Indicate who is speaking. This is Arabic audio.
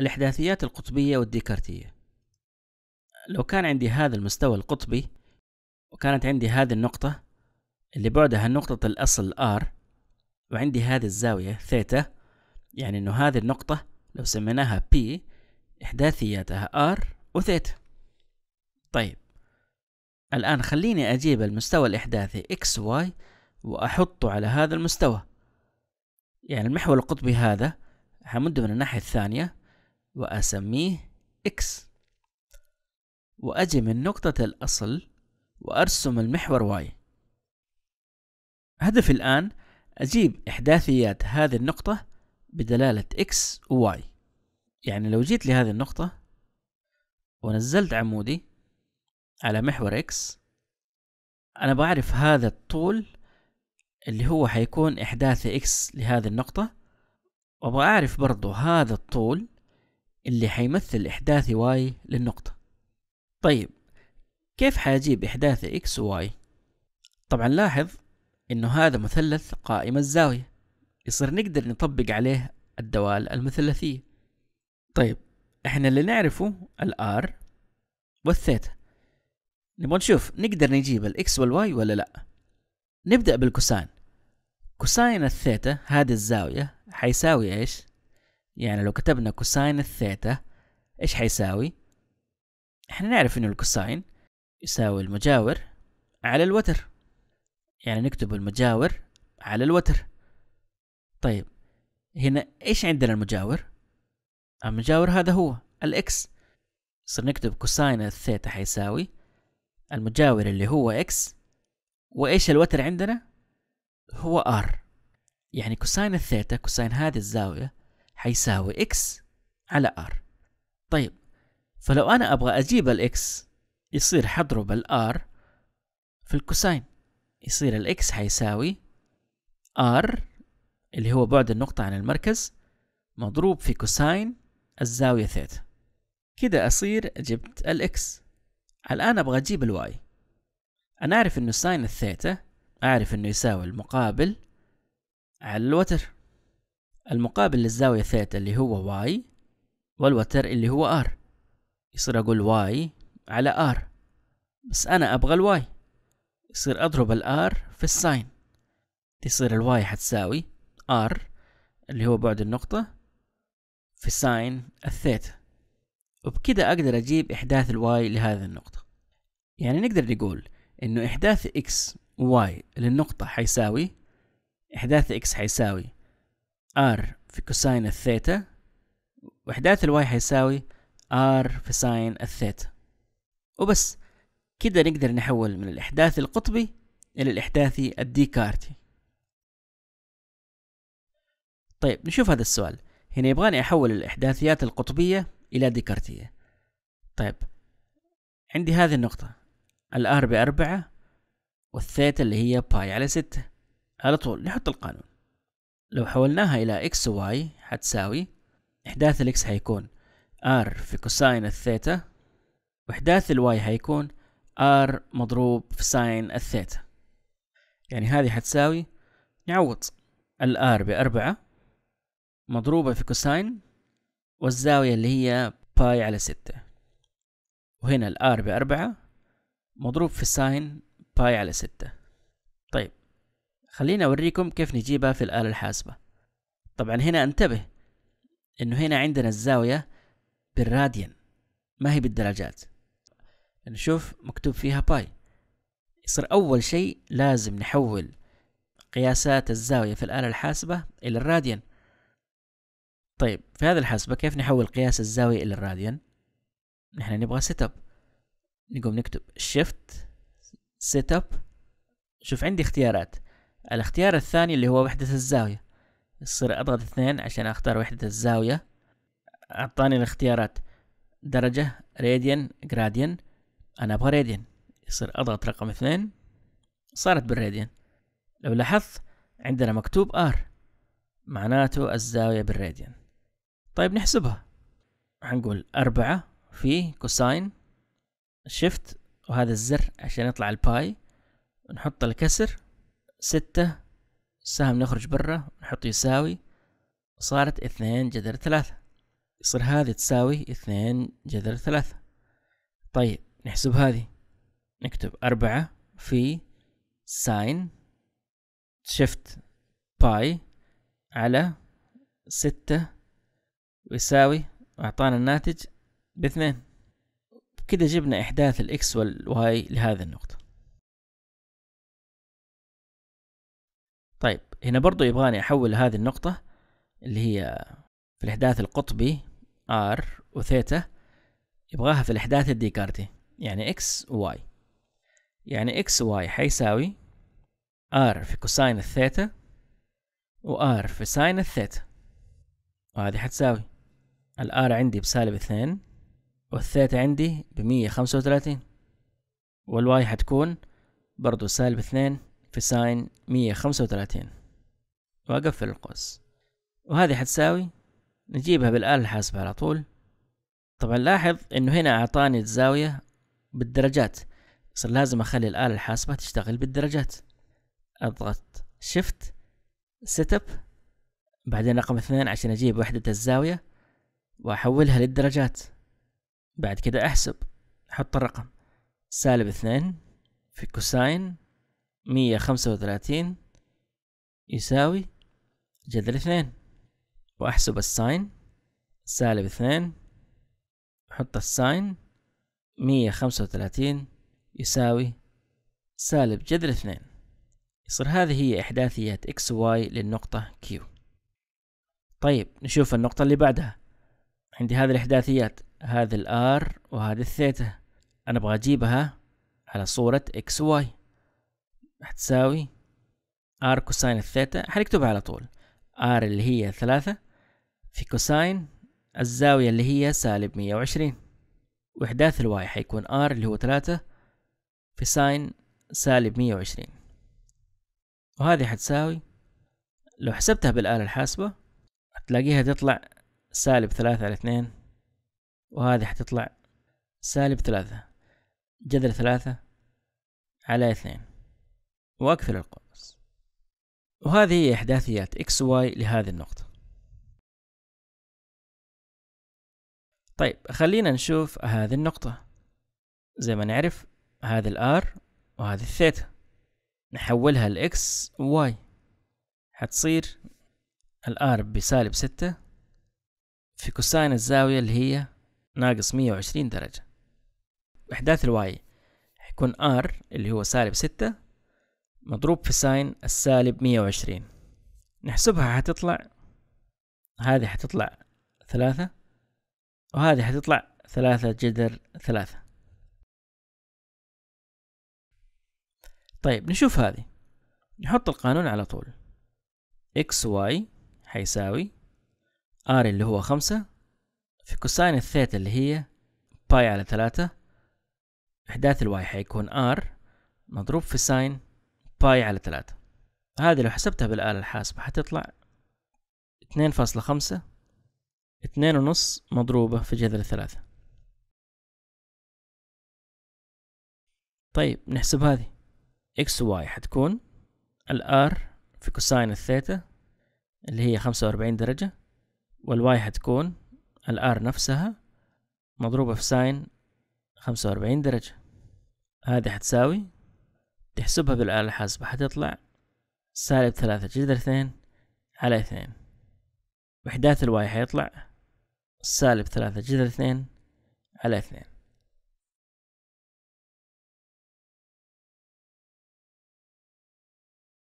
Speaker 1: الإحداثيات القطبية والديكارتية لو كان عندي هذا المستوى القطبي وكانت عندي هذه النقطة اللي بعدها نقطة الأصل R وعندي هذه الزاوية ثيتا يعني إنه هذه النقطة لو سميناها P إحداثياتها R وثيتا طيب الآن خليني أجيب المستوى الإحداثي XY وأحطه على هذا المستوى يعني المحور القطبي هذا حمده من الناحية الثانية وأسميه X وأجي من نقطة الأصل وأرسم المحور Y هدفي الآن أجيب إحداثيات هذه النقطة بدلالة X و Y يعني لو جيت لهذه النقطة ونزلت عمودي على محور X أنا بعرف هذا الطول اللي هو حيكون إحداث X لهذه النقطة وأبغى أعرف برضو هذا الطول اللي حيمثل إحداث y للنقطة طيب كيف حاجيب إحداث x و y طبعا لاحظ إنه هذا مثلث قائم الزاوية يصير نقدر نطبق عليه الدوال المثلثية طيب إحنا اللي نعرفه الآر والثيتا نبغى نشوف نقدر نجيب الإكس والواي ولا لأ نبدأ بالكوساين كوساين الثيتا هذه الزاوية حيساوي إيش يعني لو كتبنا كوساين الثيتا ايش حيساوي احنا نعرف انه الكوساين يساوي المجاور على الوتر يعني نكتب المجاور على الوتر طيب هنا ايش عندنا المجاور المجاور هذا هو الاكس صرنا نكتب كوساين الثيتا حيساوي المجاور اللي هو اكس وايش الوتر عندنا هو ار يعني كوساين الثيتا كوساين هذه الزاوية حيساوي x على r طيب فلو أنا أبغى أجيب ال x يصير حضرب ال r في الكوساين يصير ال x حيساوي r اللي هو بعد النقطة عن المركز مضروب في كوساين الزاوية ثيتا كده أصير جبت ال x الآن أبغى أجيب ال y أنا أعرف إنه ساين الثيتا أعرف إنه يساوي المقابل على الوتر المقابل للزاوية ثيتا اللي هو y والوتر اللي هو r يصير أقول y على r بس أنا أبغى الواي يصير أضرب الآر في الساين تصير الواي حتساوي آر اللي هو بعد النقطة في ساين الثيتا وبكده أقدر أجيب إحداث الواي لهذه النقطة يعني نقدر نقول إنه إحداث إكس واي للنقطة حيساوي إحداث إكس حيساوي ار في كوساين الثيتا وحدات الواي حيساوي ار في ساين الثيتا وبس كده نقدر نحول من الإحداثي القطبي إلى الإحداثي الديكارتي طيب نشوف هذا السؤال هنا يبغاني أحول الإحداثيات القطبية إلى ديكارتية طيب عندي هذه النقطة الآر بأربعة والثيتا اللي هي باي على ستة على طول نحط القانون لو حولناها إلى و y هتساوي إحداث الإكس هيكون R في كوساين الثيتا وإحداث الواي هيكون R مضروب في ساين الثيتا يعني هذه حتساوي نعوض R بأربعة مضروبة في كوساين والزاوية اللي هي باي على ستة وهنا R بأربعة مضروب في ساين باي على ستة طيب خليني أوريكم كيف نجيبها في الآلة الحاسبة طبعا هنا انتبه إنه هنا عندنا الزاوية بالراديان ما هي بالدرجات نشوف مكتوب فيها باي يصير أول شيء لازم نحول قياسات الزاوية في الآلة الحاسبة إلى الراديان طيب في هذه الحاسبة كيف نحول قياس الزاوية إلى الراديان نحن نبغى سيت اب نقوم نكتب شيفت سيت اب شوف عندي اختيارات الاختيار الثاني اللي هو وحدة الزاوية يصير اضغط اثنين عشان اختار وحدة الزاوية اعطاني الاختيارات درجة راديان جراديان انا ابغى راديان يصير اضغط رقم اثنين صارت بالراديان لو لاحظت عندنا مكتوب ار معناته الزاوية بالراديان طيب نحسبها هنقول أربعة في كوساين شيفت وهذا الزر عشان يطلع الباي نحط الكسر ستة السهم نخرج برا نحط يساوي صارت اثنين جذر ثلاثة يصير هذه تساوي اثنين جذر ثلاثة طيب نحسب هذه نكتب أربعة في ساين شفت باي على ستة ويساوي أعطانا الناتج باثنين كده جبنا إحداث الإكس والواي لهذه النقطة طيب هنا برضو يبغاني احول هذه النقطة اللي هي في الاحداث القطبي R وثيتا يبغاها في الاحداث الديكارتي يعني و Y يعني و Y حيساوي R في كوساين الثيتا و R في ساين الثيتا وهذه حتساوي ال R عندي بسالب اثنين والثيتا عندي بمية خمسة وثلاثين والواي حتكون برضو سالب اثنين في ساين مية خمسة وثلاثين وأقفل القوس وهذه حتساوي نجيبها بالآلة الحاسبة على طول طبعا لاحظ انه هنا اعطاني الزاوية بالدرجات صار لازم اخلي الآلة الحاسبة تشتغل بالدرجات اضغط شيفت سيت اب بعدين رقم اثنين عشان اجيب وحدة الزاوية واحولها للدرجات بعد كده احسب احط الرقم سالب اثنين في كوساين مية خمسة وثلاثين يساوي جذر اثنين وأحسب الساين سالب اثنين حط الساين مية خمسة وثلاثين يساوي سالب جذر اثنين يصير هذه هي إحداثيات إكس واي للنقطة كيو طيب نشوف النقطة اللي بعدها عندي هذه الإحداثيات هذه الآر وهذه الثيتا أنا أبغى أجيبها على صورة إكس واي راح تساوي ار كوساين الثيتا حنكتبها على طول ار اللي هي ثلاثة في كوساين الزاوية اللي هي سالب مية وعشرين وإحداث الواي حيكون ار اللي هو ثلاثة في ساين سالب مية وعشرين وهذه حتساوي لو حسبتها بالآلة الحاسبة هتلاقيها تطلع سالب ثلاثة على اثنين وهذه حتطلع سالب ثلاثة جذر ثلاثة على اثنين وأكثر القوس وهذه هي إحداثيات إكس واي لهذه النقطة طيب خلينا نشوف هذه النقطة زي ما نعرف هذا الار وهذه الثيتا نحولها لإكس واي حتصير الار بسالب ستة في كوساين الزاوية اللي هي ناقص مية وعشرين درجة إحداث الواي حيكون ار اللي هو سالب ستة مضروب في ساين السالب مية وعشرين نحسبها هتطلع هذه هتطلع ثلاثة وهذه هتطلع ثلاثة جذر ثلاثة طيب نشوف هذه نحط القانون على طول اكس واي حيساوي ار اللي هو خمسة في كوساين الثيتا اللي هي باي على ثلاثة احداث الواي حيكون ار مضروب في ساين باي على ثلاثة هذه لو حسبتها بالآلة الحاسبة حتطلع اتنين فاصلة خمسة اتنين ونص مضروبة في جذر الثلاثة طيب نحسب هذه اكس واي حتكون الار في كوساين الثيتا اللي هي خمسة وأربعين درجة والواي حتكون الار نفسها مضروبة في ساين خمسة وأربعين درجة هذه حتساوي تحسبها بالآلة الحاسبة حتطلع سالب ثلاثة جذر اثنين على اثنين وحدات الواي حيطلع سالب ثلاثة جذر اثنين على اثنين